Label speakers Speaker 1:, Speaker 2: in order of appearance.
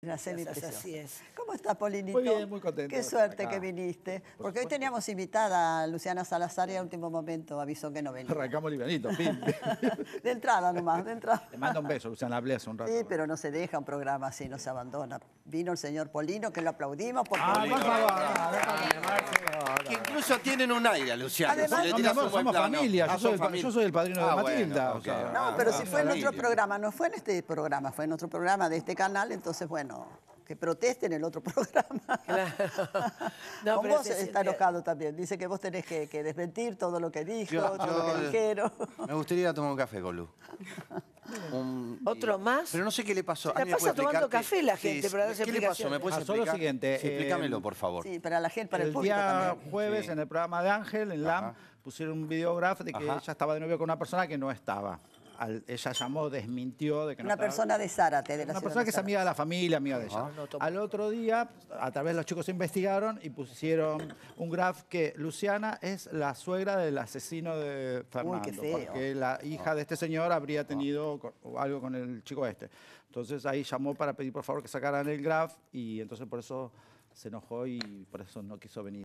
Speaker 1: Gracias, así es. ¿Cómo estás, Polinito? Muy bien, muy contento. Qué suerte que viniste. porque hoy teníamos invitada a Luciana Salazar y al último momento avisó que no venía.
Speaker 2: Arrancamos livianito, pim.
Speaker 1: de entrada nomás, de entrada.
Speaker 2: Te mando un beso, Luciana, hablé hace un rato. Sí,
Speaker 1: pero no se deja un programa así, no se abandona. Vino el señor Polino, que lo aplaudimos porque... Ah, por favor
Speaker 2: tienen un aire Luciano. somos familia, yo, ah, soy, el padrino de ah, Matilda. no, pero si fue en otro programa,
Speaker 1: no fue en este programa, fue en otro programa de este canal, entonces bueno, que proteste en el otro programa. Claro.
Speaker 2: No, Con vos está
Speaker 1: enojado también. Dice que vos tenés que, desmentir todo lo que dijo, todo lo que dijeron.
Speaker 2: Me gustaría tomar un café con Lu. ¿Otro más? Pero no sé qué le pasó. Se la pasa tomando café la gente sí, para darse ¿Qué le pasó? ¿Me puedes explicar? siguiente. Eh, explícamelo, por favor. Sí,
Speaker 3: para la gente, para el, el día jueves,
Speaker 2: en el programa de Ángel, en LAM, pusieron un videógrafo de que ella estaba de novio con una persona que no estaba ella llamó, desmintió de que Una persona
Speaker 1: de Zárate, de la una persona que es amiga de la
Speaker 2: familia, amiga de ella. Al otro día, a través de los chicos investigaron y pusieron un graf que Luciana es la suegra del asesino de Fernando. Porque la hija de este señor habría tenido ah. algo con el chico este. Entonces ahí llamó para pedir por favor que sacaran el graf y entonces por eso se enojó y por eso no quiso venir.